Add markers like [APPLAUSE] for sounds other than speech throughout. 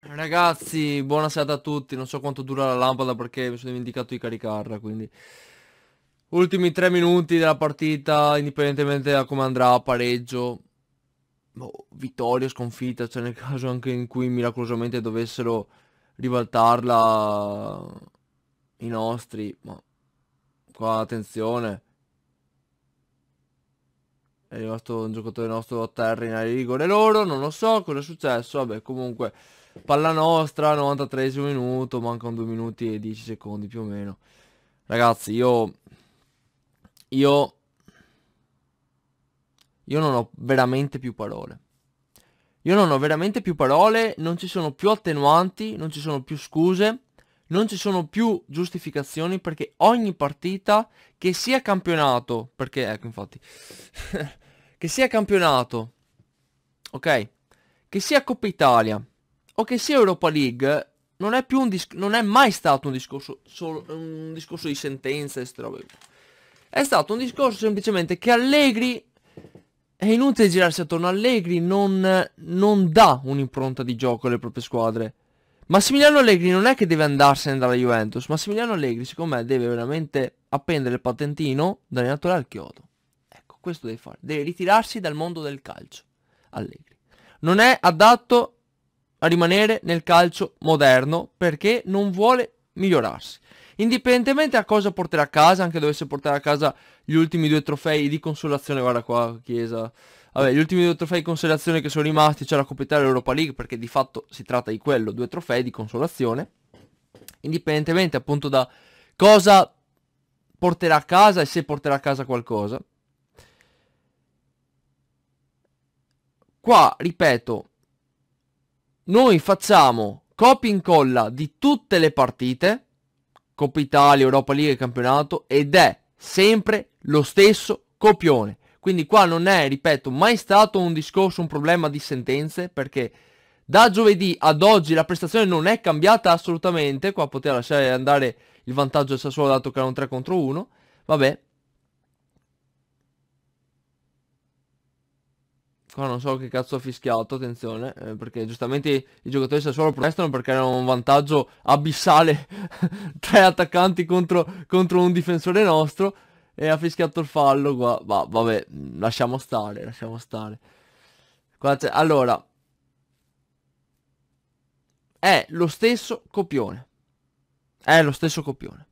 Ragazzi, buona serata a tutti. Non so quanto dura la lampada perché mi sono dimenticato di caricarla, quindi... Ultimi tre minuti della partita, indipendentemente da come andrà, pareggio, boh, vittoria, sconfitta, cioè nel caso anche in cui miracolosamente dovessero ribaltarla i nostri, ma qua attenzione. È rimasto un giocatore nostro a terra in area di rigore loro, non lo so cosa è successo, vabbè comunque... Palla nostra, 93 minuto, mancano 2 minuti e 10 secondi più o meno. Ragazzi, io... Io... Io non ho veramente più parole. Io non ho veramente più parole, non ci sono più attenuanti, non ci sono più scuse, non ci sono più giustificazioni perché ogni partita, che sia campionato, perché ecco infatti, [LAUGHS] che sia campionato, ok, che sia Coppa Italia, o che sia Europa League, non è, più un dis- non è mai stato un discorso, solo, un discorso di sentenza e queste È stato un discorso semplicemente che Allegri, è inutile girarsi attorno, Allegri non, non dà un'impronta di gioco alle proprie squadre. Massimiliano Allegri non è che deve andarsene dalla Juventus, Massimiliano Allegri secondo me deve veramente appendere il patentino dall'allenatore al chiodo. Ecco, questo deve fare, deve ritirarsi dal mondo del calcio, Allegri. Non è adatto a rimanere nel calcio moderno perché non vuole migliorarsi. Indipendentemente a cosa porterà a casa, anche dovesse portare a casa gli ultimi due trofei di consolazione, guarda qua, Chiesa. Vabbè, gli ultimi due trofei di consolazione che sono rimasti, c'è cioè la Coppa Italia e l'Europa League, perché di fatto si tratta di quello, due trofei di consolazione. Indipendentemente appunto da cosa porterà a casa e se porterà a casa qualcosa. Qua, ripeto, noi facciamo copia e incolla di tutte le partite, Coppa Italia, Europa League, campionato, ed è sempre lo stesso copione. Quindi qua non è, ripeto, mai stato un discorso, un problema di sentenze, perché da giovedì ad oggi la prestazione non è cambiata assolutamente, qua poteva lasciare andare il vantaggio del Sassuolo dato che era un 3 contro 1, vabbè, Ora non so che cazzo ha fischiato, attenzione, eh, perché giustamente i giocatori del Sassuolo protestano perché era un vantaggio abissale, [LAUGHS] tre attaccanti contro, contro, un difensore nostro e ha fischiato il fallo qua, Va, vabbè, lasciamo stare, lasciamo stare. allora, è lo stesso copione, è lo stesso copione.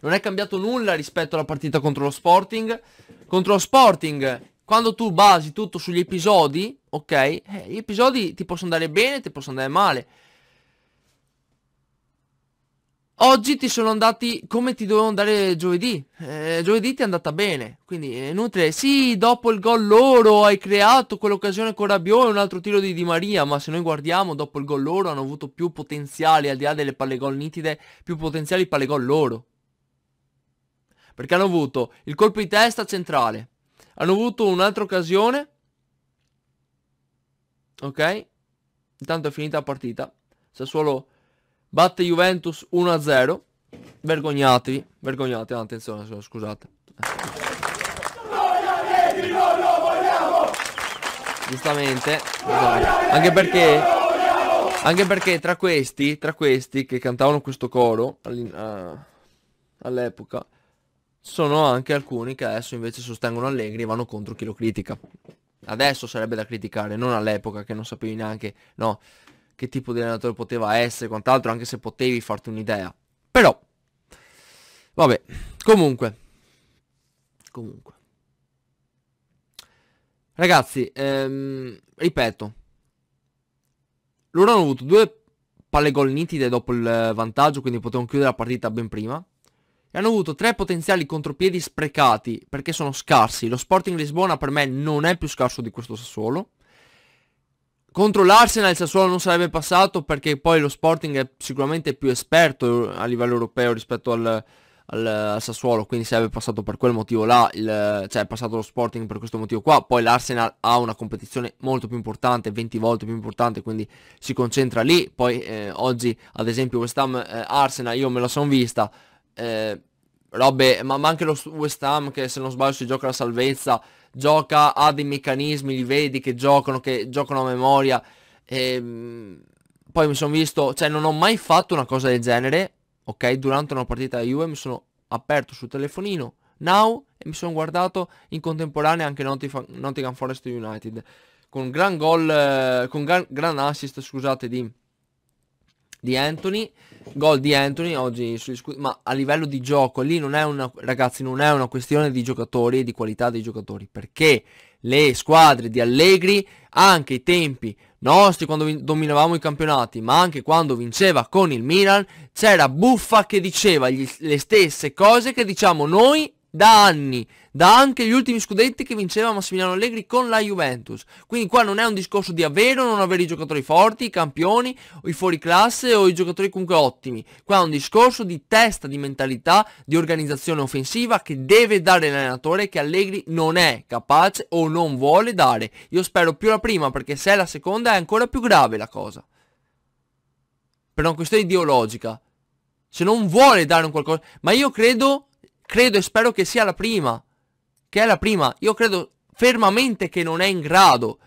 Non è cambiato nulla rispetto alla partita contro lo Sporting, contro lo Sporting quando tu basi tutto sugli episodi, ok? Eh, gli episodi ti possono andare bene, ti possono andare male. Oggi ti sono andati come ti dovevano andare giovedì. Eh, giovedì ti è andata bene. Quindi è inutile. Sì, dopo il gol loro hai creato quell'occasione con Rabiot e un altro tiro di Di Maria. Ma se noi guardiamo, dopo il gol loro hanno avuto più potenziali, al di là delle palle gol nitide, più potenziali palle gol loro. Perché hanno avuto il colpo di testa centrale. Hanno avuto un'altra occasione. Ok? Intanto è finita la partita. Sassuolo batte Juventus 1-0. Vergognatevi, vergognatevi, attenzione, scusate. Giustamente, anche perché, anche perché tra questi, tra questi che cantavano questo coro all'epoca, sono anche alcuni che adesso invece sostengono Allegri e vanno contro chi lo critica. Adesso sarebbe da criticare, non all'epoca che non sapevi neanche no, che tipo di allenatore poteva essere, quant'altro, anche se potevi farti un'idea. Però, vabbè, comunque, comunque. Ragazzi, ehm, ripeto, loro hanno avuto due palle gol nitide dopo il vantaggio, quindi potevano chiudere la partita ben prima e hanno avuto tre potenziali contropiedi sprecati perché sono scarsi. Lo Sporting Lisbona per me non è più scarso di questo Sassuolo. Contro l'Arsenal il Sassuolo non sarebbe passato perché poi lo Sporting è sicuramente più esperto a livello europeo rispetto al, al, al Sassuolo, quindi sarebbe passato per quel motivo là, il, cioè è passato lo Sporting per questo motivo qua. Poi l'Arsenal ha una competizione molto più importante, 20 volte più importante, quindi si concentra lì. Poi eh, oggi ad esempio West Ham eh, Arsenal io me la sono vista eh, robe, ma, ma, anche lo West Ham che se non sbaglio si gioca la salvezza, gioca, ha dei meccanismi, li vedi che giocano, che giocano a memoria. E, ehm, poi mi sono visto, cioè non ho mai fatto una cosa del genere, ok? Durante una partita da Juve mi sono aperto sul telefonino, now, e mi sono guardato in contemporanea anche Nottingham Forest United. Con gran gol, eh, con gran assist, scusate, di di Anthony, gol di Anthony oggi sugli scusi, ma a livello di gioco lì non è una, ragazzi, non è una questione di giocatori e di qualità dei giocatori, perché le squadre di Allegri, anche i tempi nostri quando dominavamo i campionati, ma anche quando vinceva con il Milan, c'era Buffa che diceva gli, le stesse cose che diciamo noi da anni, da anche gli ultimi scudetti che vinceva Massimiliano Allegri con la Juventus. Quindi qua non è un discorso di avere o non avere i giocatori forti, i campioni, o i classe o i giocatori comunque ottimi. Qua è un discorso di testa, di mentalità, di organizzazione offensiva che deve dare l'allenatore che Allegri non è capace o non vuole dare. Io spero più la prima perché se è la seconda è ancora più grave la cosa. Per una questione ideologica. Se non vuole dare un qualcosa... Ma io credo credo e spero che sia la prima, che è la prima, io credo fermamente che non è in grado.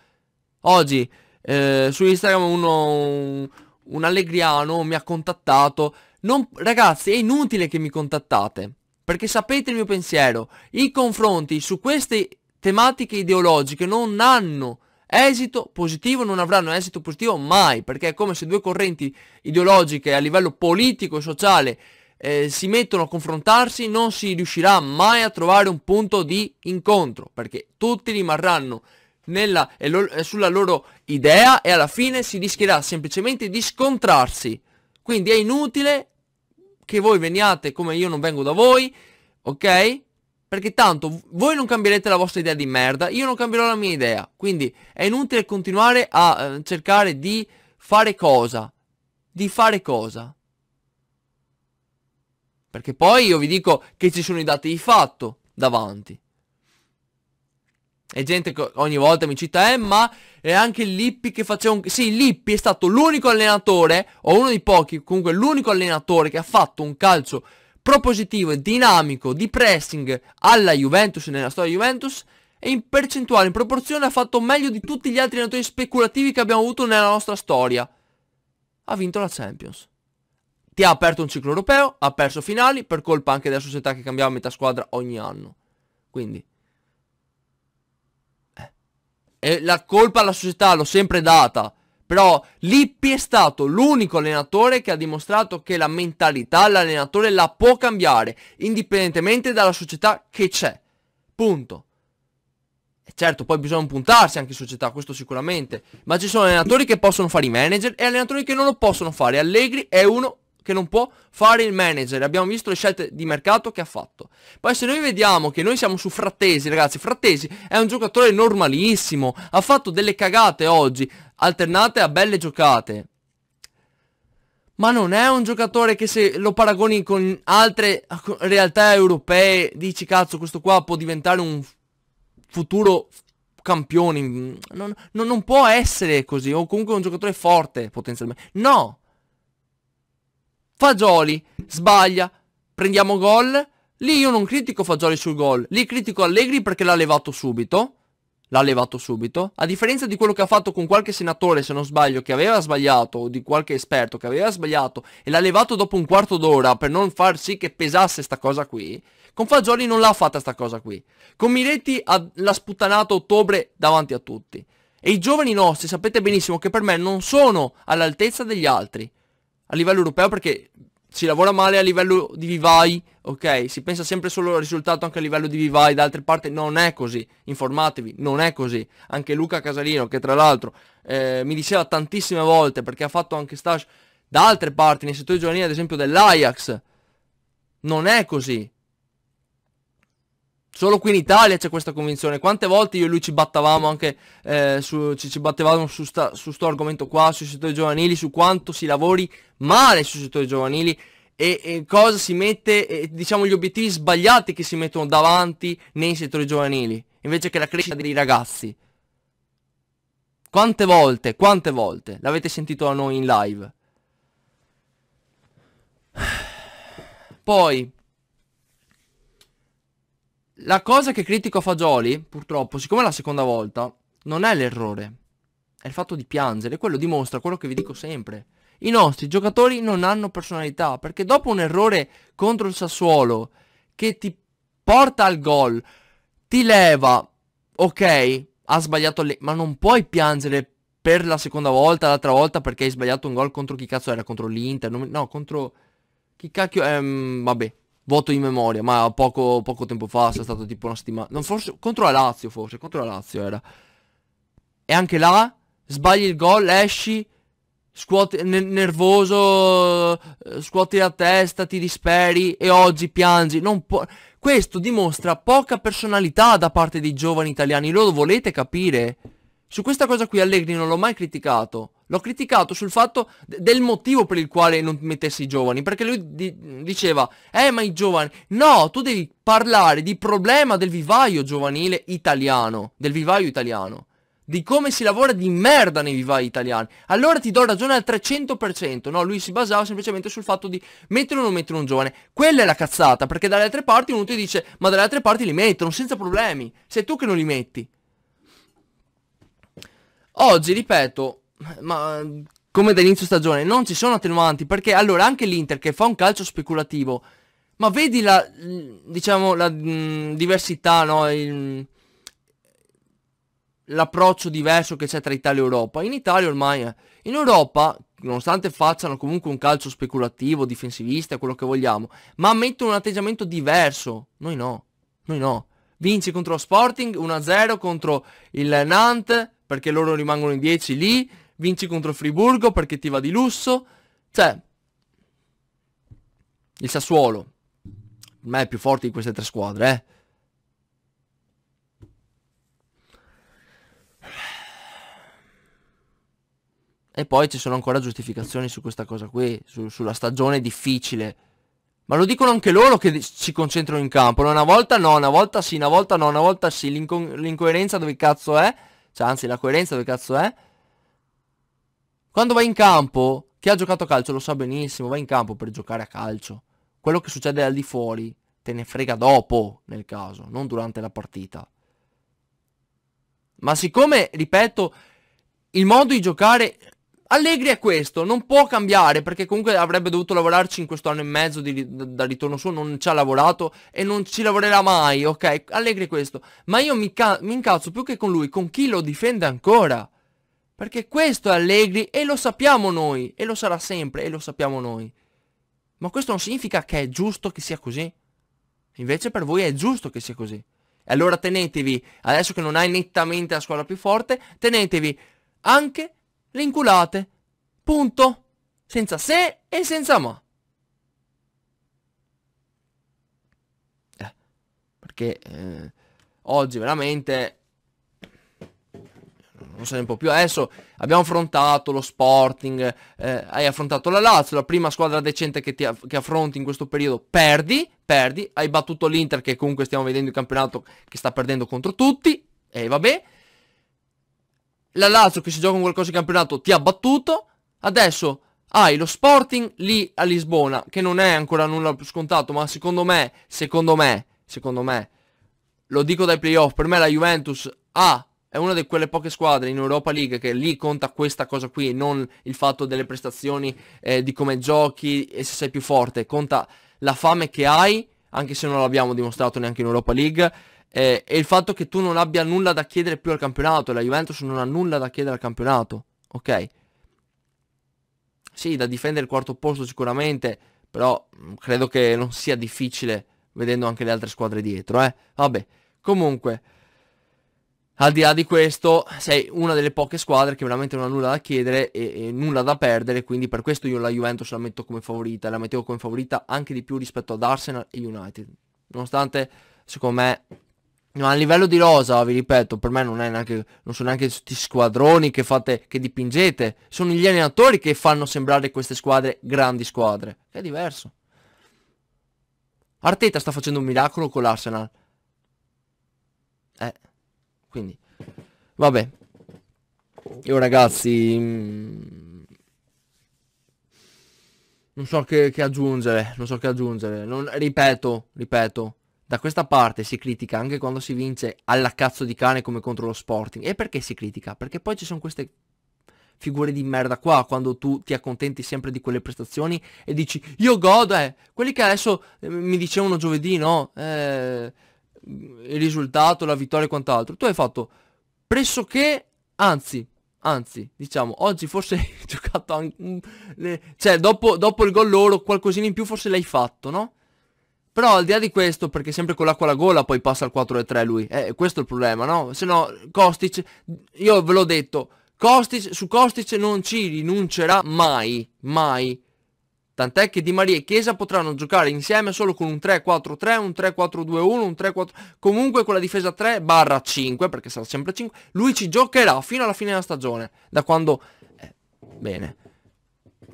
Oggi eh, su Instagram uno, un allegriano mi ha contattato, non, ragazzi è inutile che mi contattate, perché sapete il mio pensiero, i confronti su queste tematiche ideologiche non hanno esito positivo, non avranno esito positivo mai, perché è come se due correnti ideologiche a livello politico e sociale eh, si mettono a confrontarsi non si riuscirà mai a trovare un punto di incontro perché tutti rimarranno nella, eh, eh, sulla loro idea e alla fine si rischierà semplicemente di scontrarsi. Quindi è inutile che voi veniate come io non vengo da voi, ok? Perché tanto voi non cambierete la vostra idea di merda, io non cambierò la mia idea. Quindi è inutile continuare a eh, cercare di fare cosa? Di fare cosa? Perché poi io vi dico che ci sono i dati di fatto davanti. E gente ogni volta mi cita, Emma e anche Lippi che faceva un... Sì, Lippi è stato l'unico allenatore, o uno dei pochi, comunque l'unico allenatore che ha fatto un calcio propositivo e dinamico di pressing alla Juventus, nella storia Juventus, e in percentuale, in proporzione ha fatto meglio di tutti gli altri allenatori speculativi che abbiamo avuto nella nostra storia. Ha vinto la Champions ti ha aperto un ciclo europeo, ha perso finali per colpa anche della società che cambiava metà squadra ogni anno. Quindi... Eh. E la colpa alla società l'ho sempre data. Però Lippi è stato l'unico allenatore che ha dimostrato che la mentalità l'allenatore la può cambiare, indipendentemente dalla società che c'è. Punto. E certo, poi bisogna puntarsi anche in società, questo sicuramente. Ma ci sono allenatori che possono fare i manager e allenatori che non lo possono fare. Allegri è uno che non può fare il manager. Abbiamo visto le scelte di mercato che ha fatto. Poi se noi vediamo che noi siamo su Frattesi, ragazzi, Frattesi è un giocatore normalissimo, ha fatto delle cagate oggi, alternate a belle giocate. Ma non è un giocatore che se lo paragoni con altre realtà europee dici cazzo questo qua può diventare un futuro campione. Non, non, non può essere così o comunque un giocatore forte potenzialmente. No, Fagioli sbaglia, prendiamo gol. Lì io non critico Fagioli sul gol, lì critico Allegri perché l'ha levato subito. L'ha levato subito. A differenza di quello che ha fatto con qualche senatore, se non sbaglio, che aveva sbagliato, o di qualche esperto che aveva sbagliato, e l'ha levato dopo un quarto d'ora per non far sì che pesasse sta cosa qui, con Fagioli non l'ha fatta sta cosa qui. Con Miretti l'ha sputtanato ottobre davanti a tutti. E i giovani nostri sapete benissimo che per me non sono all'altezza degli altri a livello europeo perché si lavora male a livello di vivai, ok? Si pensa sempre solo al risultato anche a livello di vivai, da altre parti non è così, informatevi, non è così. Anche Luca Casalino, che tra l'altro eh, mi diceva tantissime volte, perché ha fatto anche stage da altre parti, nei settori giovanili ad esempio dell'Ajax, non è così. Solo qui in Italia c'è questa convinzione. Quante volte io e lui ci battevamo anche eh, su, ci, ci, battevamo su, sta, su sto argomento qua, sui settori giovanili, su quanto si lavori male sui settori giovanili e, e, cosa si mette, e, diciamo gli obiettivi sbagliati che si mettono davanti nei settori giovanili, invece che la crescita dei ragazzi. Quante volte, quante volte l'avete sentito a noi in live? [SIGHS] Poi, la cosa che critico a Fagioli, purtroppo, siccome è la seconda volta, non è l'errore, è il fatto di piangere, quello dimostra quello che vi dico sempre. I nostri giocatori non hanno personalità, perché dopo un errore contro il Sassuolo, che ti porta al gol, ti leva, ok, ha sbagliato le... ma non puoi piangere per la seconda volta, l'altra volta, perché hai sbagliato un gol contro chi cazzo era, contro l'Inter, no, contro... Chi cacchio... Ehm, vabbè, voto in memoria, ma poco, poco tempo fa, è stato tipo una settimana, non forse, contro la Lazio forse, contro la Lazio era. E anche là, sbagli il gol, esci, scuoti, nervoso, scuoti la testa, ti disperi e oggi piangi. Questo dimostra poca personalità da parte dei giovani italiani, lo volete capire? Su questa cosa qui Allegri non l'ho mai criticato. L'ho criticato sul fatto del motivo per il quale non mettessi i giovani, perché lui di diceva, eh ma i giovani, no, tu devi parlare di problema del vivaio giovanile italiano, del vivaio italiano, di come si lavora di merda nei vivai italiani, allora ti do ragione al 300%, no, lui si basava semplicemente sul fatto di mettere o non mettere un giovane, quella è la cazzata, perché dalle altre parti uno ti dice, ma dalle altre parti li mettono senza problemi, sei tu che non li metti. Oggi, ripeto, ma come da inizio stagione, non ci sono attenuanti, perché allora anche l'Inter che fa un calcio speculativo, ma vedi la, diciamo, la mh, mm, diversità, no? Il, l'approccio diverso che c'è tra Italia e Europa. In Italia ormai è. Eh, in Europa, nonostante facciano comunque un calcio speculativo, difensivista, quello che vogliamo, ma mettono un atteggiamento diverso. Noi no, noi no. Vinci contro Sporting 1-0 contro il Nantes, perché loro rimangono in 10 lì vinci contro Friburgo perché ti va di lusso, cioè il Sassuolo, ma è più forte di queste tre squadre, eh. E poi ci sono ancora giustificazioni su questa cosa qui, su, sulla stagione difficile. Ma lo dicono anche loro che si concentrano in campo. Una volta no, una volta sì, una volta no, una volta sì. l'incoerenza dove cazzo è? Cioè, anzi, la coerenza dove cazzo è? Quando vai in campo, chi ha giocato a calcio lo sa benissimo, vai in campo per giocare a calcio. Quello che succede al di fuori te ne frega dopo, nel caso, non durante la partita. Ma siccome, ripeto, il modo di giocare... Allegri è questo, non può cambiare perché comunque avrebbe dovuto lavorarci in questo anno e mezzo di, da ritorno suo, non ci ha lavorato e non ci lavorerà mai, ok? Allegri è questo. Ma io mi, mi incazzo più che con lui, con chi lo difende ancora. Perché questo è Allegri e lo sappiamo noi, e lo sarà sempre, e lo sappiamo noi. Ma questo non significa che è giusto che sia così. Invece per voi è giusto che sia così. E allora tenetevi, adesso che non hai nettamente la squadra più forte, tenetevi anche l'inculate. Punto. Senza se e senza ma. Eh, perché eh, oggi veramente non se ne può più. Adesso abbiamo affrontato lo Sporting, eh, hai affrontato la Lazio, la prima squadra decente che, ti, che affronti in questo periodo, perdi, perdi, hai battuto l'Inter che comunque stiamo vedendo il campionato che sta perdendo contro tutti, e vabbè. La Lazio che si gioca in qualcosa in campionato ti ha battuto, adesso hai lo Sporting lì a Lisbona, che non è ancora nulla scontato, ma secondo me, secondo me, secondo me, lo dico dai playoff, per me la Juventus ha è una di quelle poche squadre in Europa League che lì conta questa cosa qui, non il fatto delle prestazioni, eh, di come giochi e se sei più forte, conta la fame che hai, anche se non l'abbiamo dimostrato neanche in Europa League, eh, e il fatto che tu non abbia nulla da chiedere più al campionato, la Juventus non ha nulla da chiedere al campionato, ok? Sì, da difendere il quarto posto sicuramente, però mm, credo che non sia difficile vedendo anche le altre squadre dietro, eh? Vabbè, comunque al di là di questo sei una delle poche squadre che veramente non ha nulla da chiedere e, e, nulla da perdere, quindi per questo io la Juventus la metto come favorita, la mettevo come favorita anche di più rispetto ad Arsenal e United, nonostante secondo me... No, a livello di rosa, vi ripeto, per me non, neanche, non sono neanche tutti squadroni che, fate, che dipingete, sono gli allenatori che fanno sembrare queste squadre grandi squadre, è diverso. Arteta sta facendo un miracolo con l'Arsenal. Eh. Quindi, vabbè. Io ragazzi... Mm, non so che, che aggiungere, non so che aggiungere. Non, ripeto, ripeto. Da questa parte si critica anche quando si vince alla cazzo di cane come contro lo Sporting. E perché si critica? Perché poi ci sono queste figure di merda qua quando tu ti accontenti sempre di quelle prestazioni e dici io godo eh quelli che adesso eh, mi dicevano giovedì no eh, il risultato, la vittoria e quant'altro. Tu hai fatto pressoché, anzi, anzi, diciamo, oggi forse [LAUGHS] hai giocato anche... Mm, le, cioè, dopo, dopo il gol loro, qualcosina in più forse l'hai fatto, no? Però al di là di questo, perché sempre con l'acqua alla gola poi passa al 4-3 lui, eh, questo è il problema, no? Se no, Kostic, io ve l'ho detto, Kostic, su Kostic non ci rinuncerà mai, mai. Tant'è che Di Maria e Chiesa potranno giocare insieme solo con un 3-4-3, un 3-4-2-1, un 3-4... Comunque con la difesa 3 barra 5, perché sarà sempre 5, lui ci giocherà fino alla fine della stagione. Da quando... Eh, bene.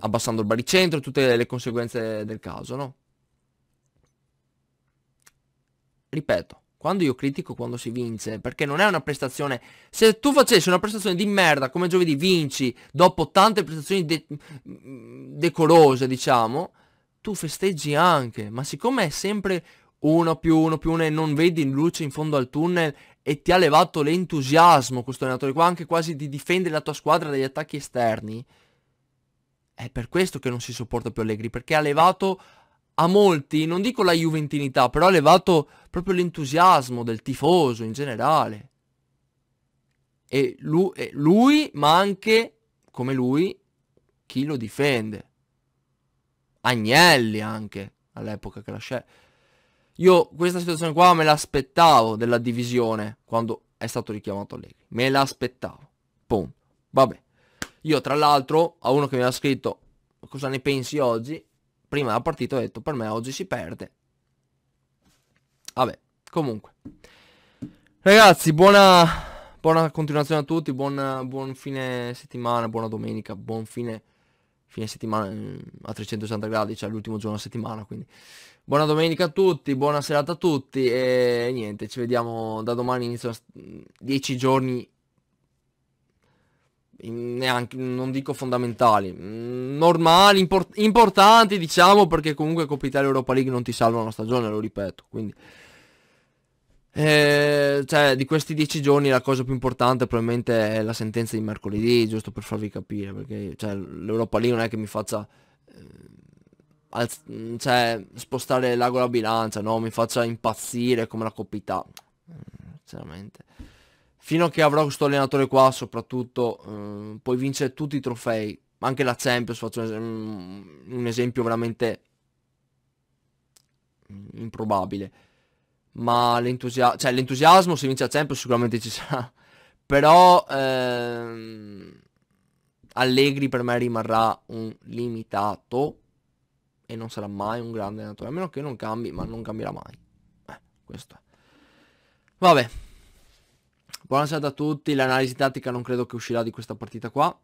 Abbassando il baricentro e tutte le conseguenze del caso, no? Ripeto quando io critico quando si vince, perché non è una prestazione. Se tu facessi una prestazione di merda come giovedì vinci dopo tante prestazioni de mm, decorose, diciamo, tu festeggi anche, ma siccome è sempre uno più uno più uno e non vedi luce in fondo al tunnel e ti ha levato l'entusiasmo questo allenatore qua anche quasi di difendere la tua squadra dagli attacchi esterni, è per questo che non si sopporta più Allegri, perché ha levato a molti, non dico la juventinità, però ha elevato proprio l'entusiasmo del tifoso in generale. E lui, e lui, ma anche, come lui, chi lo difende. Agnelli anche, all'epoca che la scel- Io questa situazione qua me l'aspettavo della divisione quando è stato richiamato Allegri. Me l'aspettavo. Punto. Vabbè. Io tra l'altro a uno che mi ha scritto cosa ne pensi oggi, prima della partita ho detto per me oggi si perde. Vabbè, comunque. Ragazzi, buona, buona continuazione a tutti, buon, buon fine settimana, buona domenica, buon fine, fine settimana mm, a 360 gradi, cioè l'ultimo giorno della settimana, quindi buona domenica a tutti, buona serata a tutti e niente, ci vediamo da domani inizio 10 giorni neanche, non dico fondamentali, mm, normali, import- importanti diciamo perché comunque Coppa Italia Europa League non ti salvano la stagione, lo ripeto, quindi... Eh, cioè, di questi dieci giorni la cosa più importante probabilmente è la sentenza di mercoledì, giusto per farvi capire, perché cioè, l'Europa lì non è che mi faccia eh, alz- mm, cioè, spostare l'ago alla bilancia, no? mi faccia impazzire come la coppità Italia. Mm, sinceramente fino a che avrò questo allenatore qua soprattutto eh, puoi vincere tutti i trofei, anche la Champions, faccio un, es mm, un esempio veramente improbabile. Ma l'entusiasmo, cioè l'entusiasmo se vince la Champions sicuramente ci sarà, [LAUGHS] però ehm, Allegri per me rimarrà un limitato e non sarà mai un grande allenatore, a meno che non cambi, ma non cambierà mai. Eh, questo è. Vabbè. Buonasera a tutti, l'analisi tattica non credo che uscirà di questa partita qua.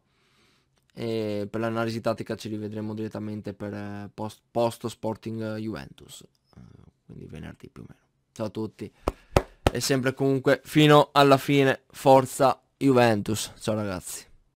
E per l'analisi tattica ci rivedremo direttamente per eh, post, post Sporting Juventus, eh, quindi venerdì più o meno. Ciao a tutti e sempre comunque fino alla fine forza Juventus. Ciao ragazzi.